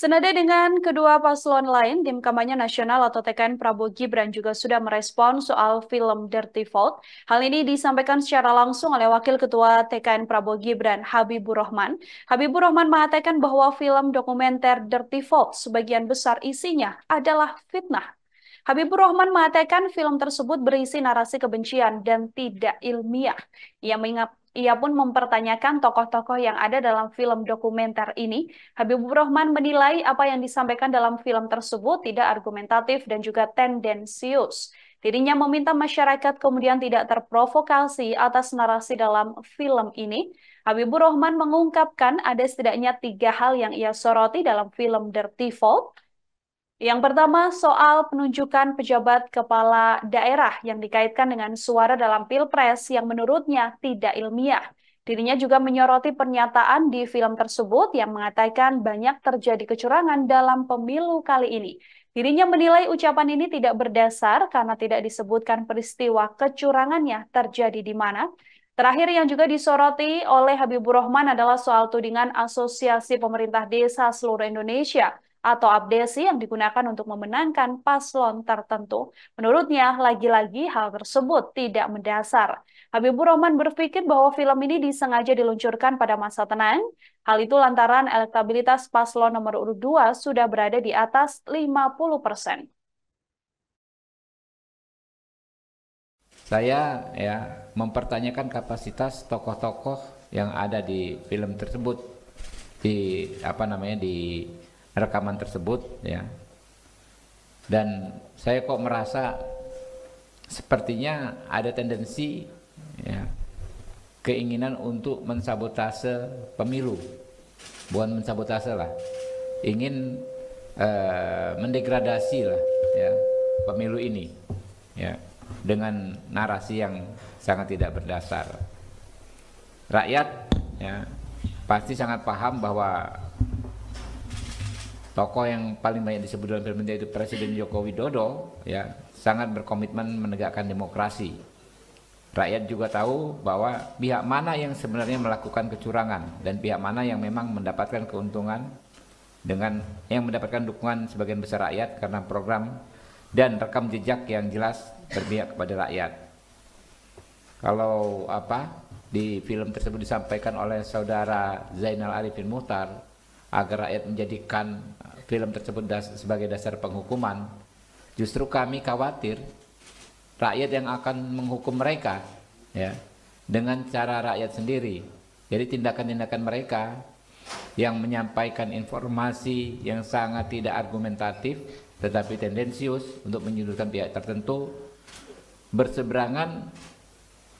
Senada dengan kedua paslon lain, tim kampanye nasional atau TKN Prabowo Gibran juga sudah merespon soal film Dirty Vault. Hal ini disampaikan secara langsung oleh Wakil Ketua TKN Prabowo Gibran, Habibur Rahman. Habibur Rahman mengatakan bahwa film dokumenter Dirty Vault sebagian besar isinya adalah fitnah. Habibur Rahman mengatakan film tersebut berisi narasi kebencian dan tidak ilmiah. Ia mengingat ia pun mempertanyakan tokoh-tokoh yang ada dalam film dokumenter ini. Habibur Rahman menilai apa yang disampaikan dalam film tersebut tidak argumentatif dan juga tendensius. Dirinya meminta masyarakat kemudian tidak terprovokasi atas narasi dalam film ini. Habibur Rahman mengungkapkan ada setidaknya tiga hal yang ia soroti dalam film Dirty Vault. Yang pertama, soal penunjukan pejabat kepala daerah yang dikaitkan dengan suara dalam pilpres yang menurutnya tidak ilmiah. Dirinya juga menyoroti pernyataan di film tersebut yang mengatakan banyak terjadi kecurangan dalam pemilu kali ini. Dirinya menilai ucapan ini tidak berdasar karena tidak disebutkan peristiwa kecurangannya terjadi di mana, Terakhir yang juga disoroti oleh Habibur Rahman adalah soal tudingan Asosiasi Pemerintah Desa Seluruh Indonesia atau abdesi yang digunakan untuk memenangkan paslon tertentu. Menurutnya, lagi-lagi hal tersebut tidak mendasar. Habibur Rahman berpikir bahwa film ini disengaja diluncurkan pada masa tenang. Hal itu lantaran elektabilitas paslon nomor urut 2 sudah berada di atas 50 persen. Saya ya mempertanyakan kapasitas tokoh-tokoh yang ada di film tersebut di apa namanya di rekaman tersebut ya. Dan saya kok merasa sepertinya ada tendensi ya, keinginan untuk mensabotase pemilu. Bukan mensabotase lah. Ingin eh, mendegradasi lah ya pemilu ini. Ya, dengan narasi yang sangat tidak berdasar. Rakyat ya pasti sangat paham bahwa tokoh yang paling banyak disebut dalam film itu Presiden Joko Widodo ya sangat berkomitmen menegakkan demokrasi. Rakyat juga tahu bahwa pihak mana yang sebenarnya melakukan kecurangan dan pihak mana yang memang mendapatkan keuntungan dengan yang mendapatkan dukungan sebagian besar rakyat karena program dan rekam jejak yang jelas berpihak kepada rakyat. Kalau apa di film tersebut disampaikan oleh saudara Zainal Arifin Mutar agar rakyat menjadikan uh, film tersebut das sebagai dasar penghukuman justru kami khawatir rakyat yang akan menghukum mereka ya dengan cara rakyat sendiri jadi tindakan-tindakan mereka yang menyampaikan informasi yang sangat tidak argumentatif tetapi tendensius untuk menyudutkan pihak tertentu berseberangan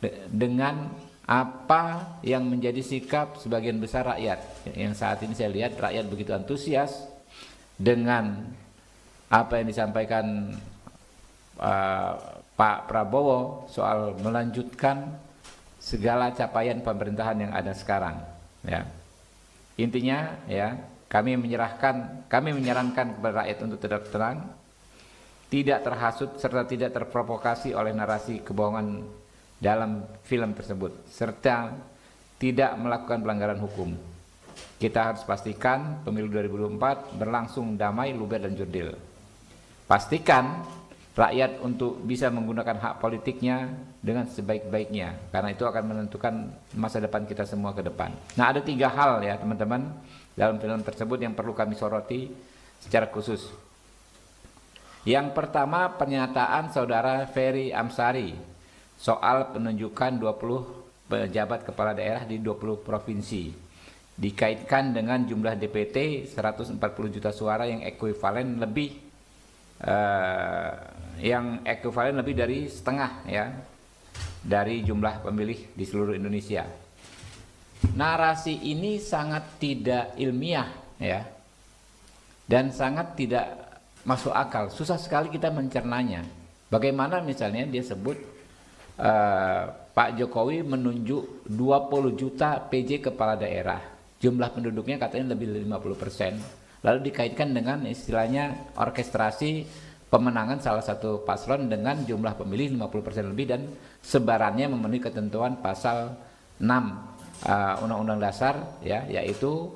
de dengan apa yang menjadi sikap sebagian besar rakyat yang saat ini saya lihat rakyat begitu antusias dengan apa yang disampaikan uh, Pak Prabowo soal melanjutkan segala capaian pemerintahan yang ada sekarang ya intinya ya kami menyerahkan kami menyarankan kepada rakyat untuk tetap tenang tidak terhasut serta tidak terprovokasi oleh narasi kebohongan dalam film tersebut serta tidak melakukan pelanggaran hukum. Kita harus pastikan pemilu 2024 berlangsung damai, luber dan jurdil. Pastikan rakyat untuk bisa menggunakan hak politiknya dengan sebaik-baiknya karena itu akan menentukan masa depan kita semua ke depan. Nah, ada tiga hal ya, teman-teman, dalam film tersebut yang perlu kami soroti secara khusus. Yang pertama, pernyataan saudara Ferry Amsari soal penunjukan 20 pejabat kepala daerah di 20 provinsi dikaitkan dengan jumlah DPT 140 juta suara yang ekuivalen lebih eh, yang ekuivalen lebih dari setengah ya dari jumlah pemilih di seluruh Indonesia. Narasi ini sangat tidak ilmiah ya dan sangat tidak masuk akal. Susah sekali kita mencernanya. Bagaimana misalnya dia sebut eh, Pak Jokowi menunjuk 20 juta PJ kepala daerah. Jumlah penduduknya katanya lebih dari 50 persen. Lalu dikaitkan dengan istilahnya orkestrasi pemenangan salah satu paslon dengan jumlah pemilih 50 persen lebih dan sebarannya memenuhi ketentuan pasal 6 eh, Undang-Undang uh, Dasar ya yaitu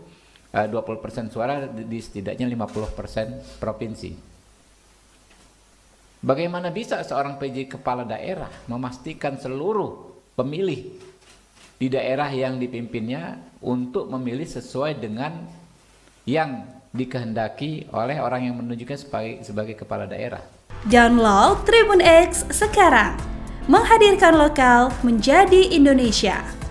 eh, uh, 20 persen suara di setidaknya 50 persen provinsi. Bagaimana bisa seorang PJ kepala daerah memastikan seluruh pemilih di daerah yang dipimpinnya untuk memilih sesuai dengan yang dikehendaki oleh orang yang menunjukkan sebagai, sebagai kepala daerah. Download Tribun X sekarang, menghadirkan lokal menjadi Indonesia.